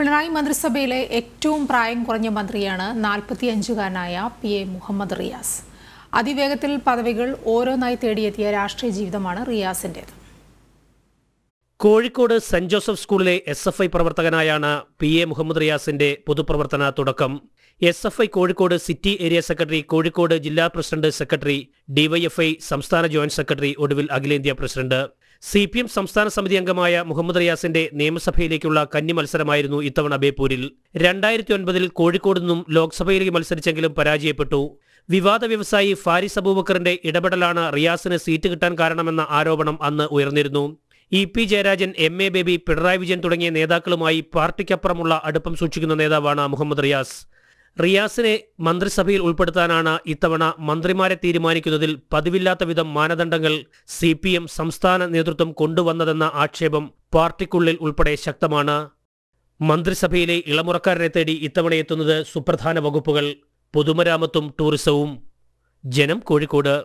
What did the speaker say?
പിണറായി മന്ത്രിസഭയിലെ ഏറ്റവും പ്രായം കുറഞ്ഞ മന്ത്രിയാണ് നാൽപ്പത്തിയഞ്ചുകാരനായ പി എ മുഹമ്മദ് റിയാസ് അതിവേഗത്തിൽ പദവികൾ ഓരോന്നായി തേടിയെത്തിയ രാഷ്ട്രീയ ജീവിതമാണ് റിയാസിൻ്റേത് കോഴിക്കോട് സെന്റ് ജോസഫ് സ്കൂളിലെ എസ് എഫ് ഐ പ്രവർത്തകനായാണ് പി എ മുഹമ്മദ് റിയാസിന്റെ പൊതുപ്രവർത്തന തുടക്കം S F I Kozhikode city area secretary Kozhikode ജില്ലാ പ്രസിഡന്റ് സെക്രട്ടറി ഡിവൈഎഫ്ഐ സംസ്ഥാന ജോയിന്റ് സെക്രട്ടറി ഒടുവിൽ അഖിലേന്ത്യാ പ്രസിഡന്റ് സി പി എം സംസ്ഥാന സമിതി അംഗമായ മുഹമ്മദ് റിയാസിന്റെ നിയമസഭയിലേക്കുള്ള കന്നി മത്സരമായിരുന്നു ഇത്തവണ ബേപ്പൂരിൽ രണ്ടായിരത്തി ഒൻപതിൽ കോഴിക്കോട് നിന്നും ലോക്സഭയിലേക്ക് മത്സരിച്ചെങ്കിലും പരാജയപ്പെട്ടു വിവാദ വ്യവസായി ഫാരിസ് അബൂബക്കറിന്റെ ഇടപെടലാണ് റിയാസിന് സീറ്റ് കിട്ടാൻ കാരണമെന്ന ആരോപണം അന്ന് ഉയർന്നിരുന്നു E P Jayarajan M A Baby Pinarayi Vijayan തുടങ്ങിയ നേതാക്കളുമായി പാർട്ടിക്കപ്പുറമുള്ള അടുപ്പം സൂക്ഷിക്കുന്ന നേതാവാണ് മുഹമ്മദ് റിയാസ് റിയാസിനെ മന്ത്രിസഭയിൽ ഉൾപ്പെടുത്താനാണ് ഇത്തവണ മന്ത്രിമാരെ തീരുമാനിക്കുന്നതിൽ പതിവില്ലാത്ത വിധം മാനദണ്ഡങ്ങൾ സി പി എം സംസ്ഥാന നേതൃത്വം കൊണ്ടുവന്നതെന്ന ആക്ഷേപം പാർട്ടിക്കുള്ളിൽ ഉൾപ്പെടെ ശക്തമാണ് മന്ത്രിസഭയിലെ ഇളമുറക്കാരനെ തേടി ഇത്തവണ എത്തുന്നത് സുപ്രധാന വകുപ്പുകൾ പൊതുമരാമത്തും ടൂറിസവും ജനം കോഴിക്കോട്